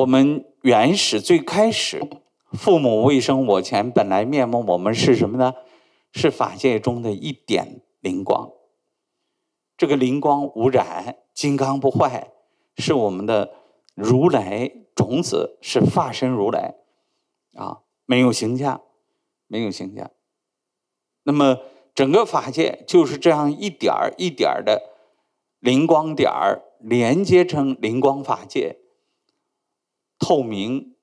我们原始最开始，父母未生我前本来面目，我们是什么呢？是法界中的一点灵光。这个灵光无染，金刚不坏，是我们的如来种子，是化身如来，啊，没有形象，没有形象。那么整个法界就是这样一点儿一点儿的灵光点儿连接成灵光法界。透明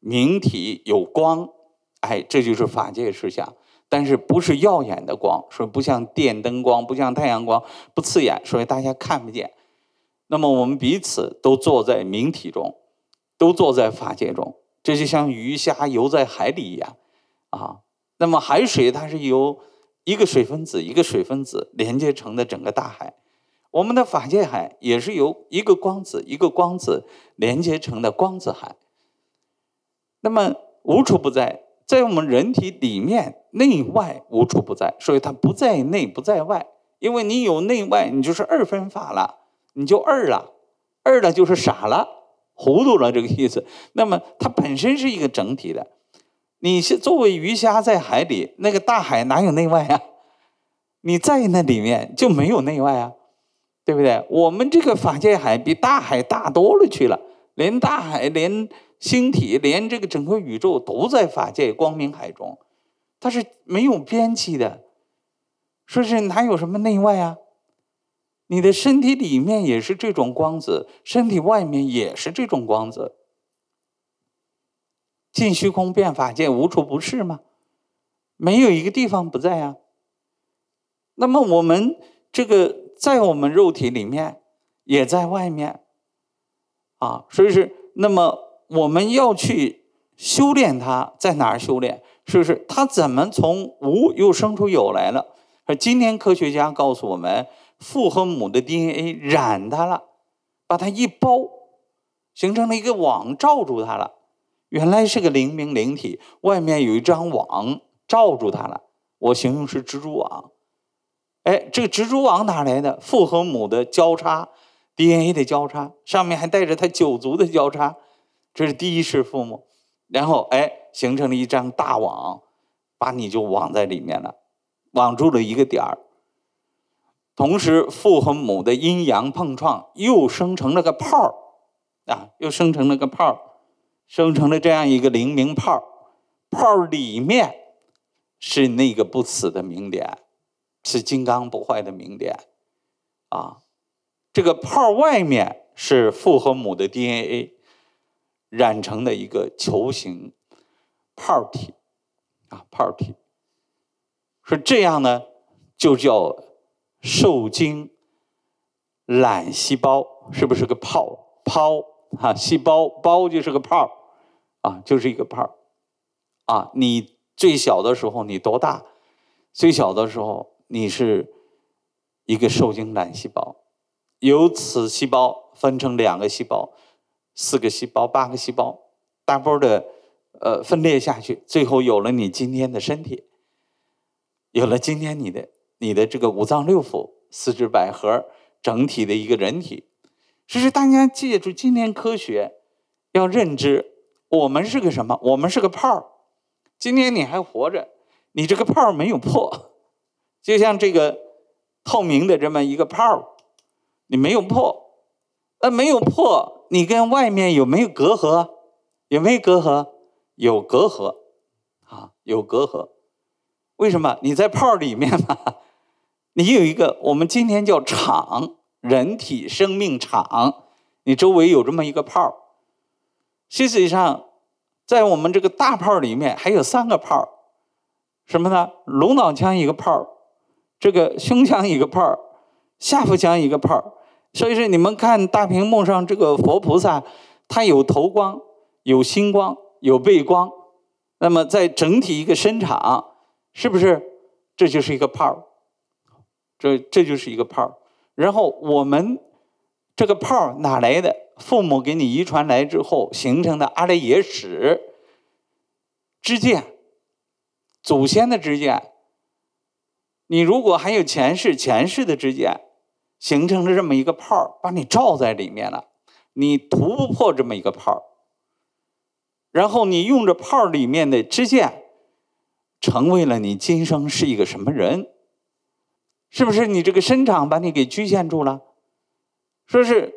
明体有光，哎，这就是法界实相。但是不是耀眼的光，所以不像电灯光，不像太阳光，不刺眼，所以大家看不见。那么我们彼此都坐在明体中，都坐在法界中，这就像鱼虾游在海里一样啊。那么海水它是由一个水分子一个水分子连接成的整个大海。我们的法界海也是由一个光子一个光子连接成的光子海，那么无处不在，在我们人体里面内外无处不在，所以它不在内不在外，因为你有内外，你就是二分法了，你就二了，二了就是傻了，糊涂了这个意思。那么它本身是一个整体的，你是作为鱼虾在海里，那个大海哪有内外啊？你在那里面就没有内外啊？对不对？我们这个法界海比大海大多了去了，连大海、连星体、连这个整个宇宙都在法界光明海中，它是没有边际的。说是哪有什么内外啊？你的身体里面也是这种光子，身体外面也是这种光子。尽虚空变法界，无处不是吗？没有一个地方不在啊。那么我们这个。在我们肉体里面，也在外面，啊，所以是那么我们要去修炼它，在哪儿修炼？是不是它怎么从无又生出有来了？而今天科学家告诉我们，父和母的 DNA 染它了，把它一包，形成了一个网罩住它了。原来是个灵明灵体，外面有一张网罩住它了。我形容是蜘蛛网。哎，这个蜘蛛网哪来的？父和母的交叉，DNA 的交叉，上面还带着它九足的交叉，这是第一世父母，然后哎，形成了一张大网，把你就网在里面了，网住了一个点儿。同时，父和母的阴阳碰撞又生成了个泡儿，啊，又生成了个泡儿，生成了这样一个灵明泡儿，泡儿里面是那个不死的明点。是金刚不坏的名点，啊，这个泡外面是父和母的 DNA 染成的一个球形泡体，啊泡体，说这样呢就叫受精卵细胞，是不是个泡泡啊？细胞包就是个泡，啊，就是一个泡，啊，你最小的时候你多大？最小的时候。你是一个受精卵细胞，由此细胞分成两个细胞、四个细胞、八个细胞，大波的呃分裂下去，最后有了你今天的身体，有了今天你的你的这个五脏六腑、四肢百合整体的一个人体。只是大家借助今天科学要认知，我们是个什么？我们是个泡儿。今天你还活着，你这个泡儿没有破。就像这个透明的这么一个泡你没有破，那没有破，你跟外面有没有隔阂？有没有隔阂？有隔阂，啊，有隔阂。为什么？你在泡里面嘛，你有一个我们今天叫场，人体生命场，你周围有这么一个泡事实上，在我们这个大泡里面还有三个泡什么呢？颅脑腔一个泡这个胸腔一个泡儿，下腹腔一个泡儿，所以说你们看大屏幕上这个佛菩萨，他有头光，有心光，有背光，那么在整体一个身场，是不是？这就是一个泡儿，这这就是一个泡儿。然后我们这个泡儿哪来的？父母给你遗传来之后形成的阿赖耶识，之见，祖先的之见。你如果还有前世前世的知见，形成了这么一个泡儿，把你罩在里面了，你突不破这么一个泡儿，然后你用着泡儿里面的知见，成为了你今生是一个什么人？是不是你这个身长把你给局限住了？说是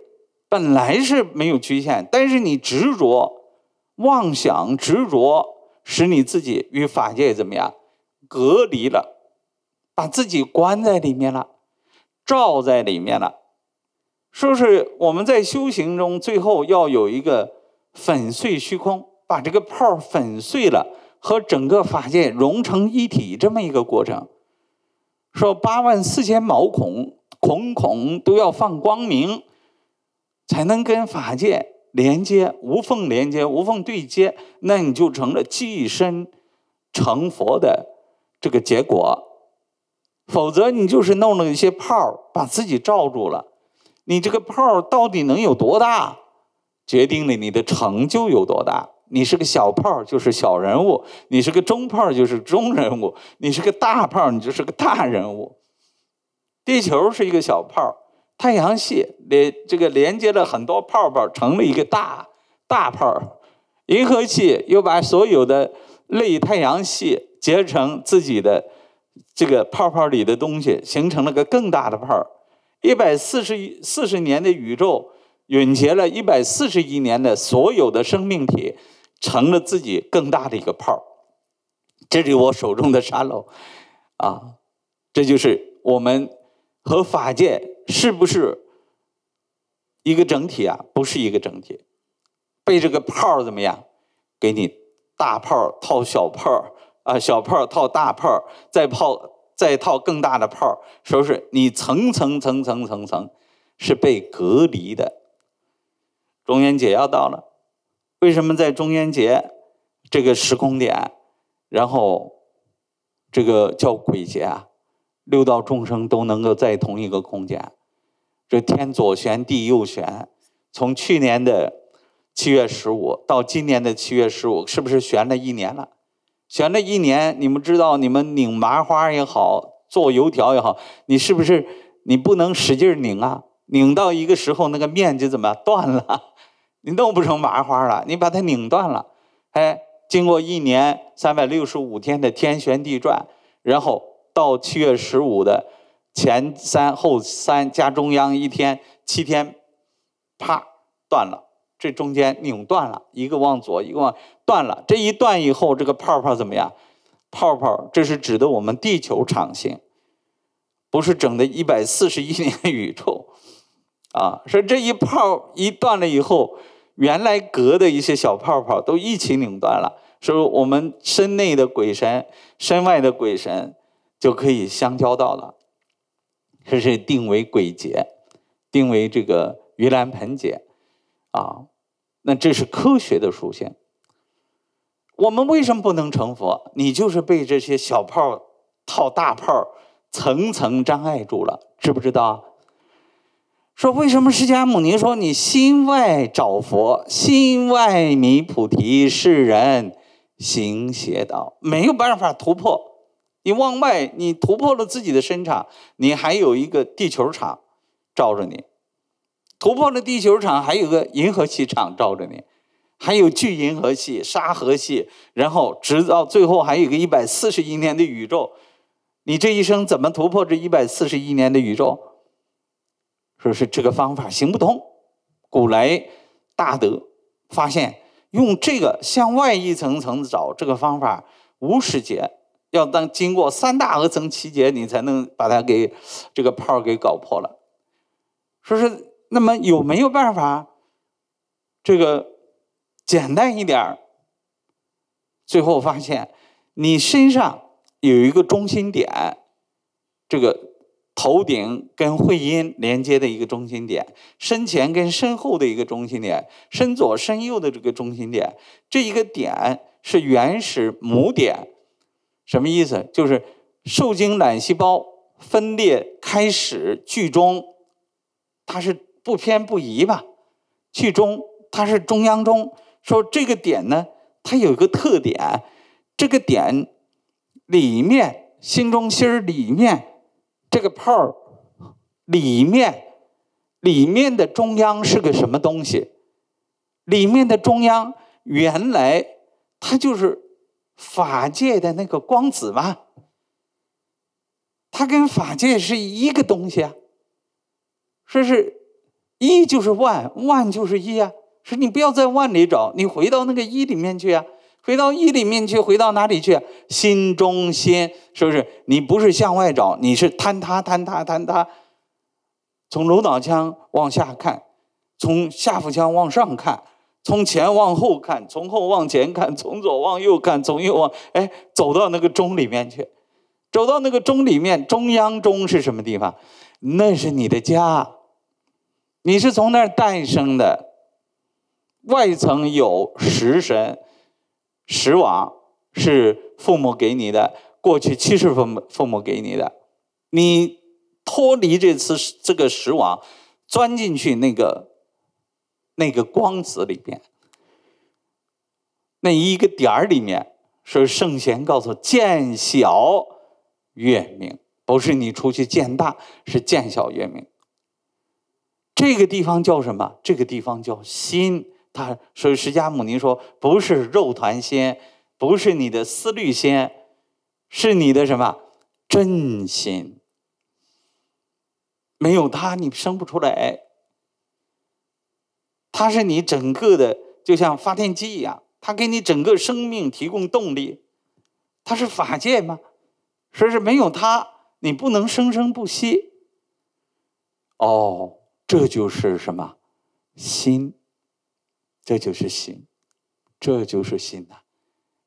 本来是没有局限，但是你执着、妄想、执着，使你自己与法界怎么样隔离了？把自己关在里面了，罩在里面了，说是我们在修行中最后要有一个粉碎虚空，把这个泡粉碎了，和整个法界融成一体这么一个过程。说八万四千毛孔孔孔都要放光明，才能跟法界连接，无缝连接，无缝对接，那你就成了寄身成佛的这个结果。否则，你就是弄了一些泡把自己罩住了。你这个泡到底能有多大，决定了你的成就有多大。你是个小泡就是小人物；你是个中泡就是中人物；你是个大泡你就是个大人物。地球是一个小泡太阳系连这个连接了很多泡泡，成了一个大大泡银河系又把所有的类太阳系结成自己的。这个泡泡里的东西形成了个更大的泡儿，一百四十亿四十年的宇宙，蕴结了一百四十亿年的所有的生命体，成了自己更大的一个泡儿。这就我手中的沙漏，啊，这就是我们和法界是不是一个整体啊？不是一个整体，被这个泡儿怎么样？给你大泡套小泡儿。啊，小泡套大泡，再泡再套更大的泡，说是你层层层层层层是被隔离的。中元节要到了，为什么在中元节这个时空点，然后这个叫鬼节啊，六道众生都能够在同一个空间？这天左旋地右旋，从去年的七月十五到今年的七月十五，是不是旋了一年了？选那一年，你们知道，你们拧麻花也好，做油条也好，你是不是你不能使劲拧啊？拧到一个时候，那个面就怎么断了？你弄不成麻花了，你把它拧断了。哎，经过一年三百六十五天的天旋地转，然后到七月十五的前三后三加中央一天七天，啪断了。这中间拧断了一个往左，一个往。断了，这一断以后，这个泡泡怎么样？泡泡，这是指的我们地球场性，不是整的一百四十亿年宇宙，啊，所以这一泡一断了以后，原来隔的一些小泡泡都一起拧断了，所以我们身内的鬼神，身外的鬼神，就可以相交到了，这是定为鬼节，定为这个盂兰盆节，啊，那这是科学的属性。我们为什么不能成佛？你就是被这些小泡套大泡，层层障碍住了，知不知道？说为什么释迦牟尼说你心外找佛，心外迷菩提？是人行邪道，没有办法突破。你往外，你突破了自己的身场，你还有一个地球场罩着你；突破了地球场，还有个银河系场罩着你。还有巨银河系、沙河系，然后直到最后还有个一百四十亿年的宇宙，你这一生怎么突破这一百四十亿年的宇宙？说是这个方法行不通。古来大德发现，用这个向外一层层找这个方法，无始劫要当经过三大额层七劫，你才能把它给这个泡给搞破了。说是那么有没有办法？这个？简单一点最后发现你身上有一个中心点，这个头顶跟会阴连接的一个中心点，身前跟身后的一个中心点，身左身右的这个中心点，这一个点是原始母点，什么意思？就是受精卵细胞分裂开始，聚中，它是不偏不移吧？聚中，它是中央中。说这个点呢，它有一个特点，这个点里面，心中心儿里面，这个泡儿里面，里面的中央是个什么东西？里面的中央原来它就是法界的那个光子嘛，它跟法界是一个东西啊。说是，一就是万，万就是一啊。说你不要在万里找，你回到那个一里面去啊！回到一里面去，回到哪里去？心中心，是不是？你不是向外找，你是坍塌、坍塌、坍塌。从颅脑腔往下看，从下腹腔往上看，从前往后看，从后往前看，从左往右看，从右往哎走到那个中里面去，走到那个中里面，中央中是什么地方？那是你的家，你是从那儿诞生的。外层有食神、食王，是父母给你的，过去七十分父母给你的，你脱离这次这个食王，钻进去那个那个光子里边，那一个点儿里面，所以圣贤告诉：见小月明，不是你出去见大，是见小月明。这个地方叫什么？这个地方叫心。他说：“释迦牟尼说，不是肉团仙，不是你的思虑仙，是你的什么？真心。没有它，你生不出来。它是你整个的，就像发电机一样，它给你整个生命提供动力。它是法界吗？说是没有它，你不能生生不息。哦，这就是什么？心。”这就是心，这就是心呐！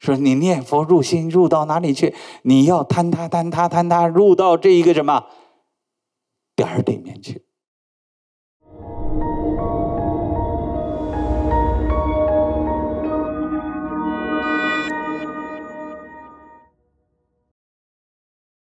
说你念佛入心，入到哪里去？你要贪他贪他贪他入到这一个什么点儿里面去。